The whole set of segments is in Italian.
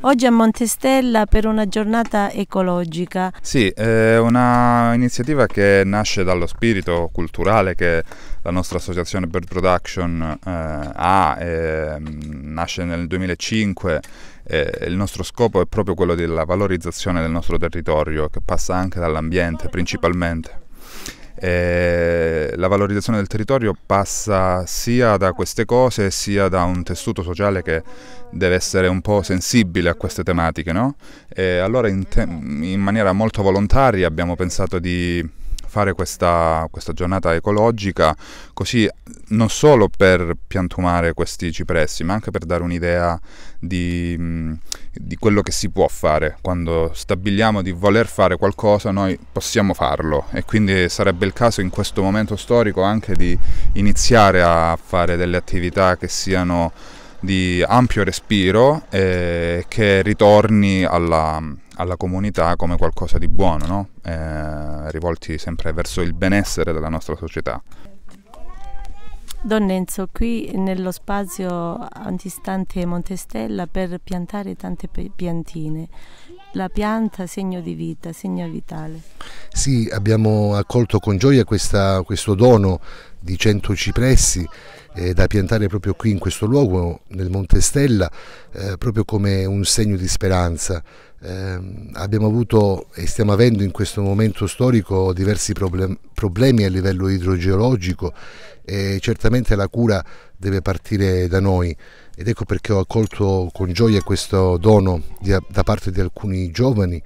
oggi a Montestella per una giornata ecologica. Sì, è un'iniziativa che nasce dallo spirito culturale che la nostra associazione Bird Production eh, ha, eh, nasce nel 2005 eh, il nostro scopo è proprio quello della valorizzazione del nostro territorio che passa anche dall'ambiente principalmente. Eh, la valorizzazione del territorio passa sia da queste cose sia da un tessuto sociale che deve essere un po' sensibile a queste tematiche. No? Eh, allora in, te in maniera molto volontaria abbiamo pensato di fare questa, questa giornata ecologica, così non solo per piantumare questi cipressi, ma anche per dare un'idea di, di quello che si può fare. Quando stabiliamo di voler fare qualcosa, noi possiamo farlo e quindi sarebbe il caso in questo momento storico anche di iniziare a fare delle attività che siano di ampio respiro e eh, che ritorni alla alla comunità come qualcosa di buono, no? eh, rivolti sempre verso il benessere della nostra società. Don Enzo, qui nello spazio antistante Montestella per piantare tante piantine. La pianta segno di vita, segno vitale. Sì, abbiamo accolto con gioia questa, questo dono di 100 cipressi eh, da piantare proprio qui in questo luogo, nel Monte Stella, eh, proprio come un segno di speranza. Eh, abbiamo avuto e stiamo avendo in questo momento storico diversi problem problemi a livello idrogeologico e certamente la cura deve partire da noi ed ecco perché ho accolto con gioia questo dono di, da parte di alcuni giovani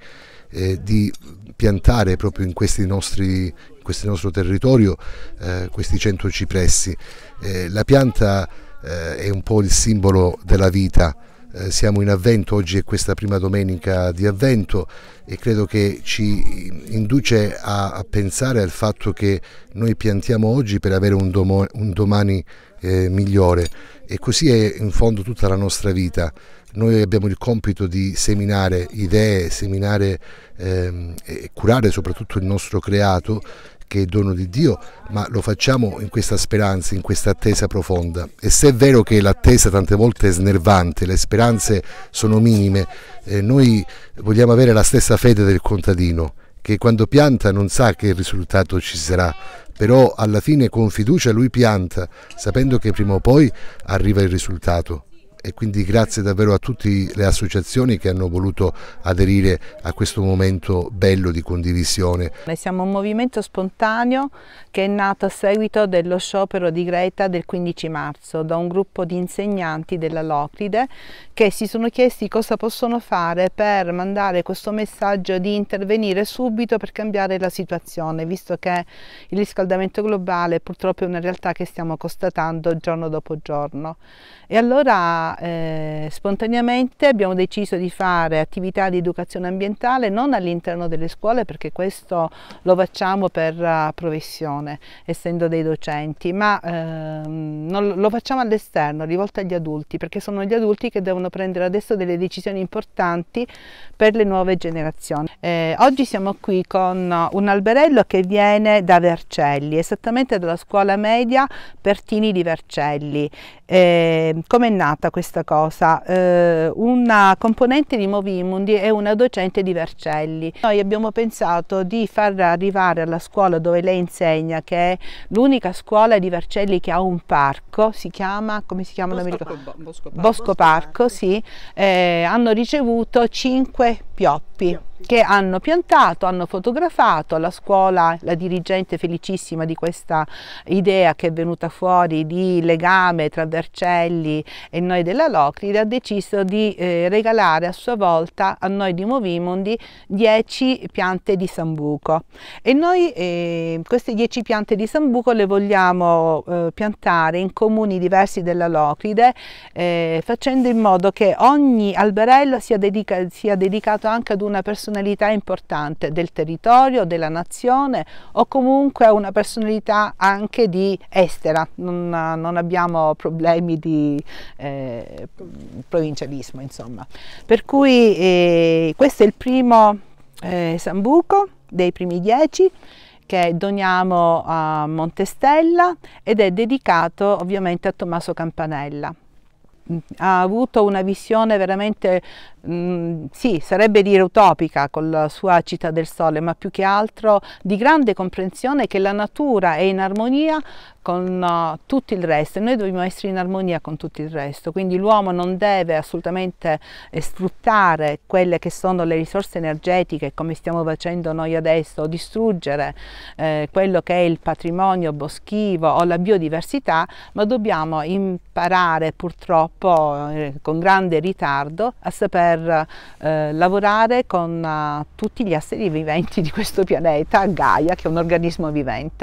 eh, di piantare proprio in questi nostri questo nostro territorio eh, questi 100 cipressi. Eh, la pianta eh, è un po' il simbolo della vita, eh, siamo in avvento, oggi è questa prima domenica di avvento e credo che ci induce a, a pensare al fatto che noi piantiamo oggi per avere un, domo, un domani eh, migliore e così è in fondo tutta la nostra vita. Noi abbiamo il compito di seminare idee, seminare ehm, e curare soprattutto il nostro creato che è dono di Dio, ma lo facciamo in questa speranza, in questa attesa profonda. E se è vero che l'attesa tante volte è snervante, le speranze sono minime, eh, noi vogliamo avere la stessa fede del contadino, che quando pianta non sa che il risultato ci sarà, però alla fine con fiducia lui pianta, sapendo che prima o poi arriva il risultato e quindi grazie davvero a tutte le associazioni che hanno voluto aderire a questo momento bello di condivisione. Noi siamo un movimento spontaneo che è nato a seguito dello sciopero di Greta del 15 marzo da un gruppo di insegnanti della Locride che si sono chiesti cosa possono fare per mandare questo messaggio di intervenire subito per cambiare la situazione visto che il riscaldamento globale purtroppo è una realtà che stiamo constatando giorno dopo giorno. E allora eh, spontaneamente abbiamo deciso di fare attività di educazione ambientale non all'interno delle scuole perché questo lo facciamo per uh, professione, essendo dei docenti, ma ehm, non, lo facciamo all'esterno, rivolto agli adulti, perché sono gli adulti che devono prendere adesso delle decisioni importanti per le nuove generazioni. Eh, oggi siamo qui con un alberello che viene da Vercelli, esattamente dalla scuola media Pertini di Vercelli. Eh, Come è nata questa cosa? Eh, una componente di Movimundi è una docente di Vercelli. Noi abbiamo pensato di far arrivare alla scuola dove lei insegna, che è l'unica scuola di Vercelli che ha un parco, si chiama, come si chiama? Bosco, Bosco, Bosco, Bosco Parco, Parco, sì, eh, hanno ricevuto 5 Pioppi che hanno piantato, hanno fotografato, la scuola la dirigente felicissima di questa idea che è venuta fuori di legame tra Vercelli e noi della Locride ha deciso di eh, regalare a sua volta a noi di Movimondi 10 piante di sambuco e noi eh, queste 10 piante di sambuco le vogliamo eh, piantare in comuni diversi della Locride eh, facendo in modo che ogni alberello sia, dedica sia dedicato a anche ad una personalità importante del territorio, della nazione o comunque a una personalità anche di estera, non, non abbiamo problemi di eh, provincialismo insomma. Per cui eh, questo è il primo eh, sambuco dei primi dieci che doniamo a Montestella ed è dedicato ovviamente a Tommaso Campanella ha avuto una visione veramente Mm, sì, sarebbe dire utopica con la sua città del sole, ma più che altro di grande comprensione che la natura è in armonia con uh, tutto il resto e noi dobbiamo essere in armonia con tutto il resto, quindi l'uomo non deve assolutamente eh, sfruttare quelle che sono le risorse energetiche come stiamo facendo noi adesso, o distruggere eh, quello che è il patrimonio boschivo o la biodiversità, ma dobbiamo imparare purtroppo eh, con grande ritardo a sapere poter eh, lavorare con eh, tutti gli esseri viventi di questo pianeta, Gaia, che è un organismo vivente.